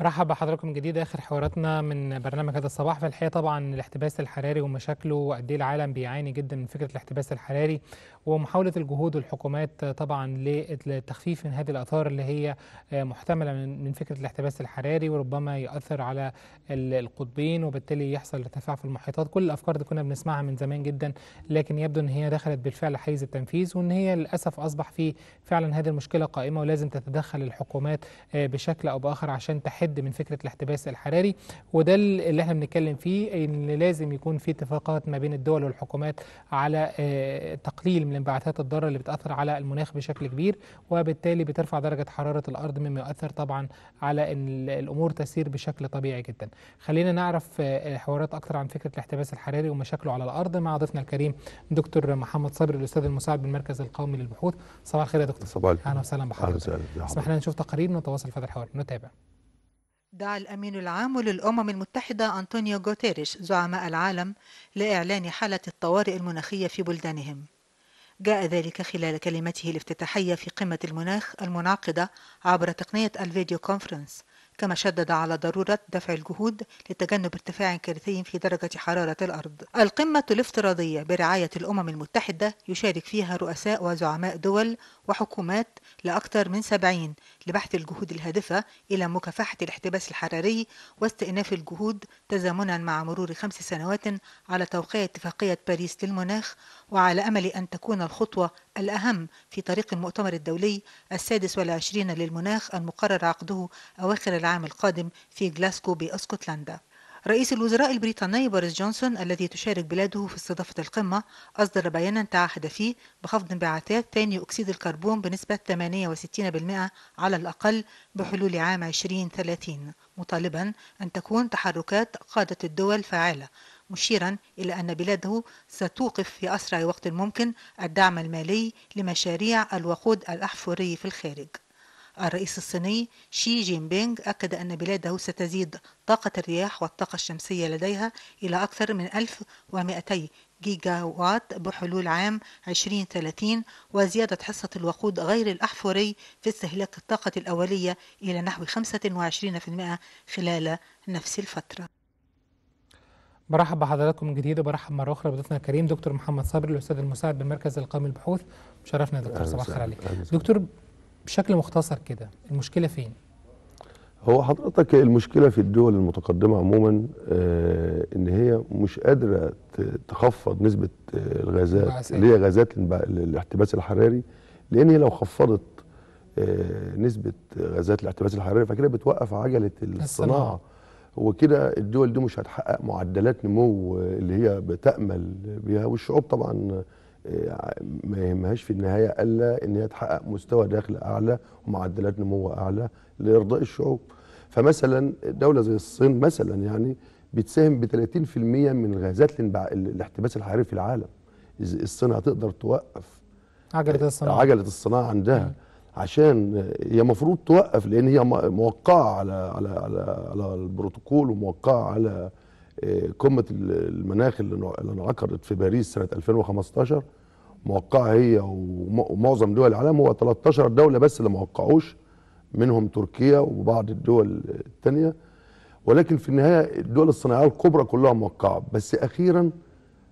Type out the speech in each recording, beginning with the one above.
مرحبا بحضراتكم من جديد اخر حواراتنا من برنامج هذا الصباح في الحقيقه طبعا الاحتباس الحراري ومشاكله وقد ايه العالم بيعاني جدا من فكره الاحتباس الحراري ومحاوله الجهود والحكومات طبعا للتخفيف من هذه الاثار اللي هي محتمله من فكره الاحتباس الحراري وربما ياثر على القطبين وبالتالي يحصل ارتفاع في المحيطات كل الافكار دي كنا بنسمعها من زمان جدا لكن يبدو ان هي دخلت بالفعل حيز التنفيذ وان هي للاسف اصبح في فعلا هذه المشكله قائمه ولازم تتدخل الحكومات بشكل او باخر عشان تحد الحد من فكرة الاحتباس الحراري وده اللي احنا بنتكلم فيه ان لازم يكون في اتفاقات ما بين الدول والحكومات على آه، تقليل من الانبعاثات الضارة اللي بتأثر على المناخ بشكل كبير وبالتالي بترفع درجة حرارة الأرض مما يؤثر طبعا على ان الأمور تسير بشكل طبيعي جدا خلينا نعرف آه، حوارات أكثر عن فكرة الاحتباس الحراري ومشاكله على الأرض مع ضيفنا الكريم دكتور محمد صبري الأستاذ المساعد بالمركز القومي للبحوث صباح الخير يا دكتور صباح الخير اهلا وسهلا بحضرتك اسمح لنا نشوف تقارير ونتواصل في هذا الحوار نتابع دعا الأمين العام للأمم المتحدة أنطونيو غوتيريش زعماء العالم لإعلان حالة الطوارئ المناخية في بلدانهم جاء ذلك خلال كلمته الافتتاحية في قمة المناخ المنعقدة عبر تقنية الفيديو كونفرنس كما شدد على ضرورة دفع الجهود لتجنب ارتفاع كارثي في درجة حرارة الأرض. القمة الافتراضية برعاية الأمم المتحدة يشارك فيها رؤساء وزعماء دول وحكومات لأكثر من 70 لبحث الجهود الهادفة إلى مكافحة الاحتباس الحراري واستئناف الجهود تزامنا مع مرور خمس سنوات على توقيع اتفاقية باريس للمناخ وعلى أمل أن تكون الخطوة الأهم في طريق المؤتمر الدولي السادس والعشرين للمناخ المقرر عقده أواخر العام القادم في جلاسكو بأسكتلندا رئيس الوزراء البريطاني بوريس جونسون الذي تشارك بلاده في استضافة القمة أصدر بيانا تعهد فيه بخفض انبعاثات ثاني أكسيد الكربون بنسبة 68% على الأقل بحلول عام 2030 مطالبا أن تكون تحركات قادة الدول فاعلة مشيرا إلى أن بلاده ستوقف في أسرع وقت ممكن الدعم المالي لمشاريع الوقود الأحفوري في الخارج الرئيس الصيني شي جين بينغ أكد أن بلاده ستزيد طاقة الرياح والطاقة الشمسية لديها إلى أكثر من 1200 جيجا وات بحلول عام 2030 وزيادة حصة الوقود غير الأحفوري في استهلاك الطاقة الأولية إلى نحو 25% خلال نفس الفترة برحب بحضراتكم من جديد وبرحب مره اخرى بضيفنا الكريم دكتور محمد صبري الاستاذ المساعد بالمركز القومي للبحوث شرفنا دكتور صباح الخير عليك دكتور بشكل مختصر كده المشكله فين هو حضرتك المشكله في الدول المتقدمه عموما آه ان هي مش قادره تخفض نسبه آه، الغازات اللي هي غازات الاحتباس الحراري لان هي لو خفضت آه نسبه غازات الاحتباس الحراري فكده بتوقف عجله الصناعه وكده الدول دي مش هتحقق معدلات نمو آه، اللي هي بتامل بيها والشعوب طبعا ما يهمهاش في النهايه الا ان هي تحقق مستوى دخل اعلى ومعدلات نمو اعلى لارضاء الشعوب. فمثلا دوله زي الصين مثلا يعني بتساهم ب 30% من غازات الاحتباس الحراري في العالم. الصين هتقدر توقف عجله الصناعه عجله الصناعه عندها عشان هي المفروض توقف لان هي موقعه على على على, على البروتوكول وموقعه على قمه المناخ اللي انعقدت في باريس سنه 2015 موقعه هي ومعظم دول العالم هو 13 دوله بس اللي ما وقعوش منهم تركيا وبعض الدول الثانيه ولكن في النهايه الدول الصناعيه الكبرى كلها موقعه بس اخيرا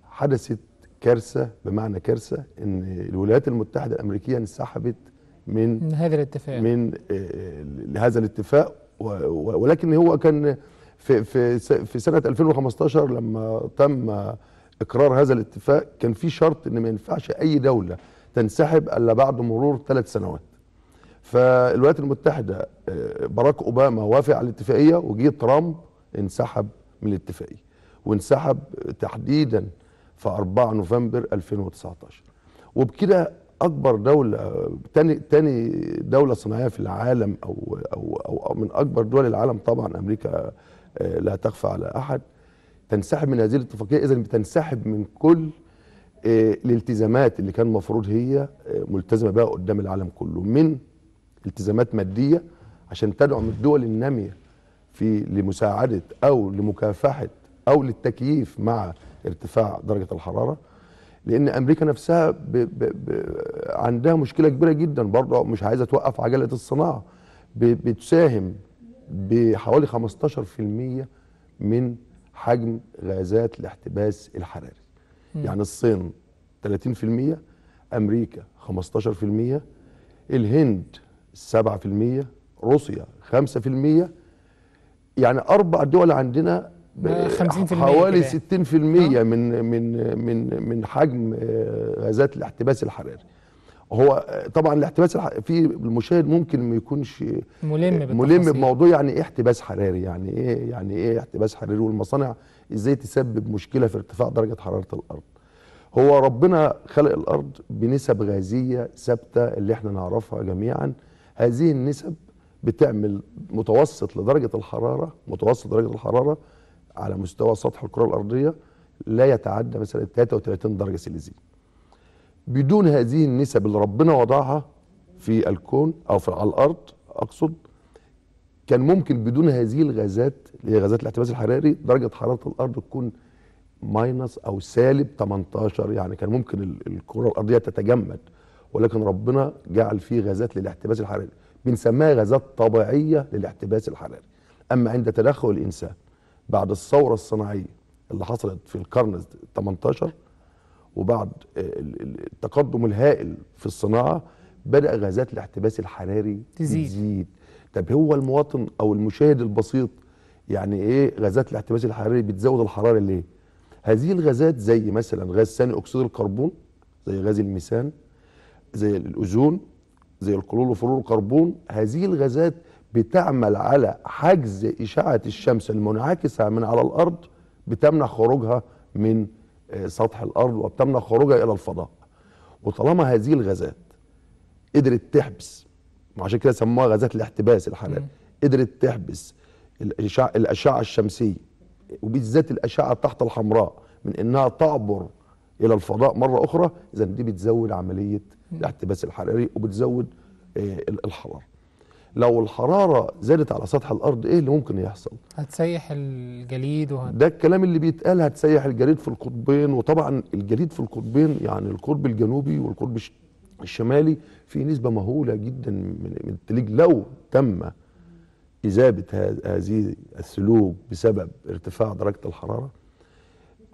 حدثت كارثه بمعنى كارثه ان الولايات المتحده الامريكيه انسحبت من, من هذا الاتفاق من آه، آه، هذا الاتفاق ولكن هو كان في في في سنه 2015 لما تم اقرار هذا الاتفاق كان في شرط ان ما ينفعش اي دوله تنسحب الا بعد مرور ثلاث سنوات. فالولايات المتحده آه، باراك اوباما وافق على الاتفاقيه وجه ترامب انسحب من الاتفاقيه وانسحب تحديدا في 4 نوفمبر 2019 وبكده اكبر دوله تاني تاني دوله صناعيه في العالم او او, أو من اكبر دول العالم طبعا امريكا آه، لا تخفى على أحد تنسحب من هذه الاتفاقية إذا بتنسحب من كل آه، الالتزامات اللي كان المفروض هي آه، ملتزمة بها قدام العالم كله من التزامات مادية عشان تدعم الدول النامية في لمساعدة أو لمكافحة أو للتكييف مع ارتفاع درجة الحرارة لأن أمريكا نفسها ب ب ب عندها مشكلة كبيرة جدا برضه مش عايزة توقف عجلة الصناعة بتساهم بحوالي 15% من حجم غازات الاحتباس الحراري م. يعني الصين 30% امريكا 15% الهند 7% روسيا 5% يعني اربع دول عندنا حوالي 60% اه. من من من من حجم آه، غازات الاحتباس الحراري هو طبعا الاحتباس في المشاهد ممكن ما يكونش ملم ملم بموضوع يعني ايه احتباس حراري يعني ايه يعني ايه احتباس حراري والمصانع ازاي تسبب مشكله في ارتفاع درجه حراره الارض هو ربنا خلق الارض بنسب غازيه ثابته اللي احنا نعرفها جميعا هذه النسب بتعمل متوسط لدرجه الحراره متوسط درجه الحراره على مستوى سطح الكره الارضيه لا يتعدى مثلا 33 درجه سيليزيوس بدون هذه النسب اللي ربنا وضعها في الكون او في على الارض اقصد كان ممكن بدون هذه الغازات اللي هي غازات الاحتباس الحراري درجه حراره الارض تكون ماينس او سالب 18 يعني كان ممكن الكره الارضيه تتجمد ولكن ربنا جعل فيه غازات للاحتباس الحراري بنسميها غازات طبيعيه للاحتباس الحراري اما عند تدخل الانسان بعد الثوره الصناعيه اللي حصلت في القرن 18 وبعد آه، التقدم الهائل في الصناعه بدا غازات الاحتباس الحراري تزيد, تزيد. طب هو المواطن او المشاهد البسيط يعني ايه غازات الاحتباس الحراري بتزود الحراره ليه هذه الغازات زي مثلا غاز ثاني اكسيد الكربون زي غاز الميثان زي الاوزون زي الكلور وفلور الكربون هذه الغازات بتعمل على حجز اشعه الشمس المنعكسه من على الارض بتمنع خروجها من سطح الارض وبتمنع خروجها الى الفضاء وطالما هذه الغازات قدرت تحبس عشان كده سموها غازات الاحتباس الحراري قدرت تحبس الاشعه الاشعه الشمسيه وبالذات الاشعه تحت الحمراء من انها تعبر الى الفضاء مره اخرى اذا دي بتزود عمليه الاحتباس الحراري وبتزود آه، الحراره لو الحراره زادت على سطح الارض ايه اللي ممكن يحصل هتسيح الجليد وهت... ده الكلام اللي بيتقال هتسيح الجليد في القطبين وطبعا الجليد في القطبين يعني القطب الجنوبي والقطب الشمالي في نسبه مهوله جدا من التلج لو تم إذابة هذه الثلوج بسبب ارتفاع درجة الحرارة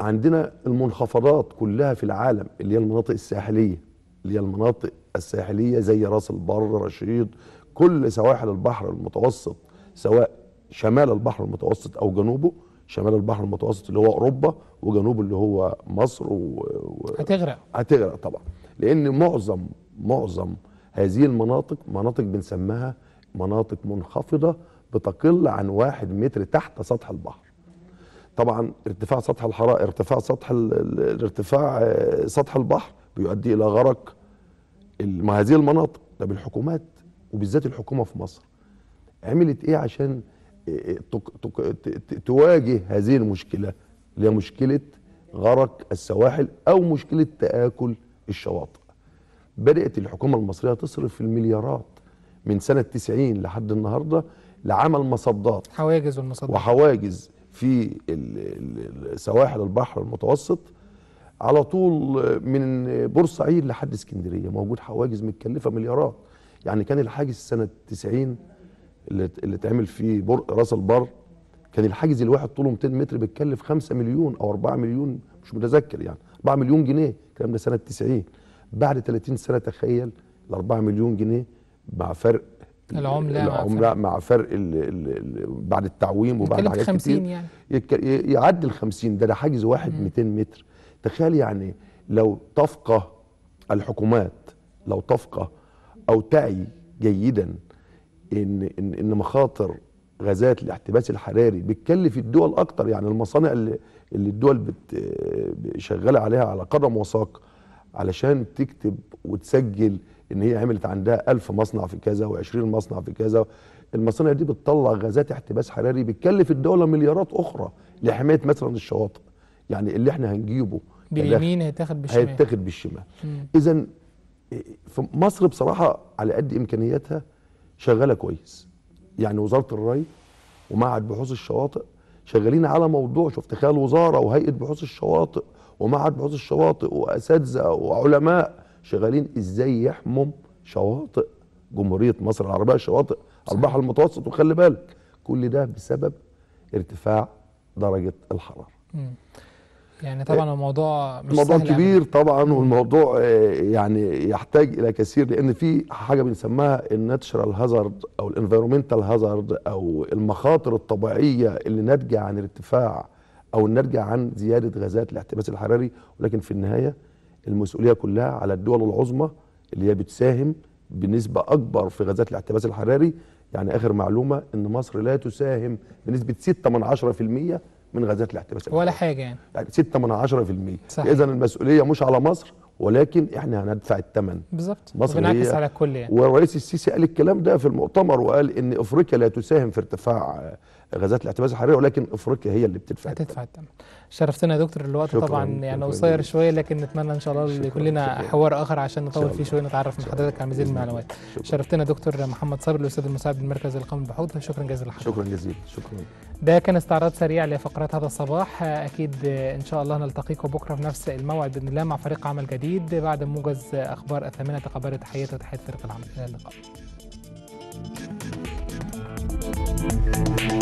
عندنا المنخفضات كلها في العالم اللي هي المناطق الساحلية اللي هي المناطق الساحلية زي راس البر رشيد كل سواحل البحر المتوسط سواء شمال البحر المتوسط او جنوبه شمال البحر المتوسط اللي هو اوروبا وجنوبه اللي هو مصر و... و... هتغرق هتغرق طبعا لان معظم معظم هذه المناطق مناطق بنسميها مناطق منخفضه بتقل عن واحد متر تحت سطح البحر طبعا ارتفاع سطح الحرارة ارتفاع سطح ارتفاع آه، سطح البحر بيؤدي الى غرق هذه المناطق طب الحكومات وبالذات الحكومه في مصر عملت ايه عشان آه، آه، تواجه هذه المشكله اللي هي مشكله غرق السواحل او مشكله تاكل الشواطئ بدات الحكومه المصريه تصرف في المليارات من سنه 90 لحد النهارده لعمل مصدات حواجز والمصدات وحواجز في سواحل البحر المتوسط على طول من بورسعيد لحد اسكندريه موجود حواجز متكلفه مليارات يعني كان الحاجز سنه 90 اللي اللي اتعمل في راس البر كان الحاجز الواحد طوله 200 متر بيتكلف 5 مليون او 4 مليون مش متذكر يعني 4 مليون جنيه الكلام ده سنه 90 بعد 30 سنه تخيل ال 4 مليون جنيه مع فرق العمله العمله مع فرق ال ال ال بعد التعويم وبعد حاجات 50 كتير يعني يعدي ال 50 ده ده حاجز واحد 200 متر تخيل يعني لو تفقه الحكومات لو تفقه او تعي جيدا ان ان, إن مخاطر غازات الاحتباس الحراري بتكلف الدول اكتر يعني المصانع اللي, اللي الدول بت شغاله عليها على قدم وساق علشان تكتب وتسجل ان هي عملت عندها 1000 مصنع في كذا و20 مصنع في كذا المصانع دي بتطلع غازات احتباس حراري بتكلف الدوله مليارات اخرى لحمايه مثلا الشواطئ يعني اللي احنا هنجيبه باليمين هيتاخد بالشمال هيتاخد بالشمال اذا مصر بصراحه على قد امكانياتها شغاله كويس يعني وزاره الري ومعهد بحوث الشواطئ شغالين على موضوع شوف تخيل وزاره وهيئه بحوث الشواطئ ومعهد بحوث الشواطئ واساتذه وعلماء شغالين ازاي يحمم شواطئ جمهوريه مصر العربيه شواطئ البحر المتوسط وخلي بالك كل ده بسبب ارتفاع درجه الحراره. يعني طبعا الموضوع مش الموضوع سهل كبير يعني. طبعا والموضوع آه، يعني يحتاج الى كثير لان في حاجه بنسميها الناتشرال هازارد او الانفيرومنتال هازارد او المخاطر الطبيعيه اللي ناتجه عن الارتفاع او الناتجه عن زياده غازات الاحتباس الحراري ولكن في النهايه المسؤوليه كلها على الدول العظمى اللي هي بتساهم بنسبه اكبر في غازات الاحتباس الحراري يعني اخر معلومه ان مصر لا تساهم بنسبه 6 من 10% من غازات الاحتباس ولا حاجه يعني يعني 6 من 10% اذا المسؤوليه مش على مصر ولكن احنا هندفع الثمن بالظبط بنعكس على الكل يعني والرئيس السيسي قال الكلام ده في المؤتمر وقال ان افريقيا لا تساهم في ارتفاع غازات الاحتباس الحراري ولكن افريقيا هي اللي بتدفع هتدفع الثمن شرفتنا يا دكتور الوقت طبعا يعني قصير شويه لكن نتمنى ان شاء الله يكون لنا حوار اخر عشان نطول فيه شويه نتعرف من حضرتك على مزيد من المعلومات شرفتنا دكتور محمد صابر الاستاذ المساعد بالمركز القومي للبحوث شكرا جزيلا لحضرتك شكرا جزيلا شكرا ده كان استعراض سريع لفقرات هذا الصباح اكيد ان شاء الله نلتقيكم بكره في نفس الموعد باذن الله مع فريق عمل جديد بعد موجز اخبار الثامنه تقبلت تحياتي وتحيات فريق العمل الى اللقاء